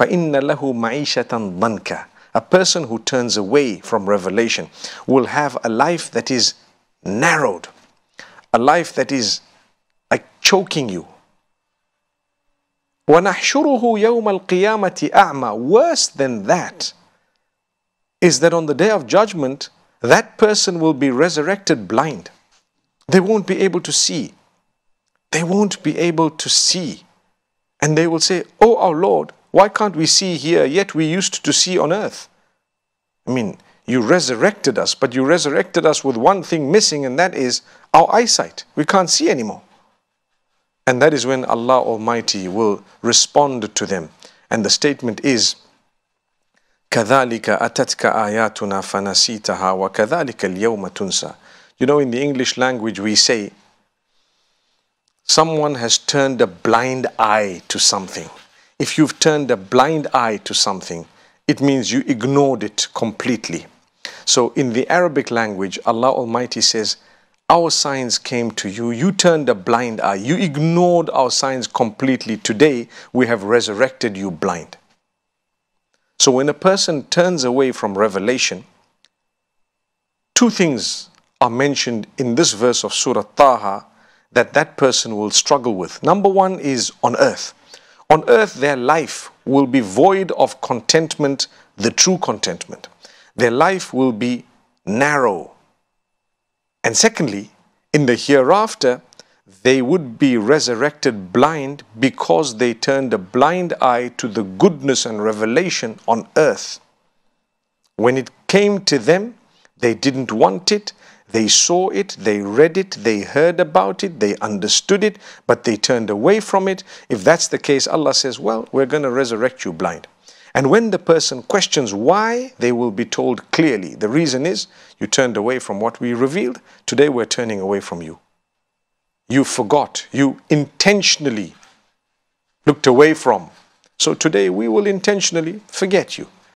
فَإِنَّ لَهُ مَعِيشَةً ضَنْكَ A person who turns away from revelation will have a life that is narrowed, a life that is like choking you. وَنَحْشُرُهُ يَوْمَ الْقِيَامَةِ أَعْمَى Worse than that is that on the day of judgment, that person will be resurrected blind. They won't be able to see. They won't be able to see. And they will say, Oh, our Lord, why can't we see here, yet we used to see on earth? I mean, you resurrected us, but you resurrected us with one thing missing, and that is our eyesight. We can't see anymore. And that is when Allah Almighty will respond to them. And the statement is, كَذَلِكَ أَتَتْكَ آيَاتُنَا فَنَسِيتَهَا وَكَذَلِكَ الْيَوْمَ تُنْسَى You know, in the English language we say, someone has turned a blind eye to something if you've turned a blind eye to something, it means you ignored it completely. So in the Arabic language, Allah Almighty says, our signs came to you. You turned a blind eye. You ignored our signs completely. Today, we have resurrected you blind. So when a person turns away from revelation, two things are mentioned in this verse of Surah Taha that that person will struggle with. Number one is on earth. On earth, their life will be void of contentment, the true contentment. Their life will be narrow. And secondly, in the hereafter, they would be resurrected blind because they turned a blind eye to the goodness and revelation on earth. When it came to them, they didn't want it, they saw it, they read it, they heard about it, they understood it, but they turned away from it. If that's the case, Allah says, well, we're going to resurrect you blind. And when the person questions why, they will be told clearly. The reason is you turned away from what we revealed. Today we're turning away from you. You forgot. You intentionally looked away from. So today we will intentionally forget you.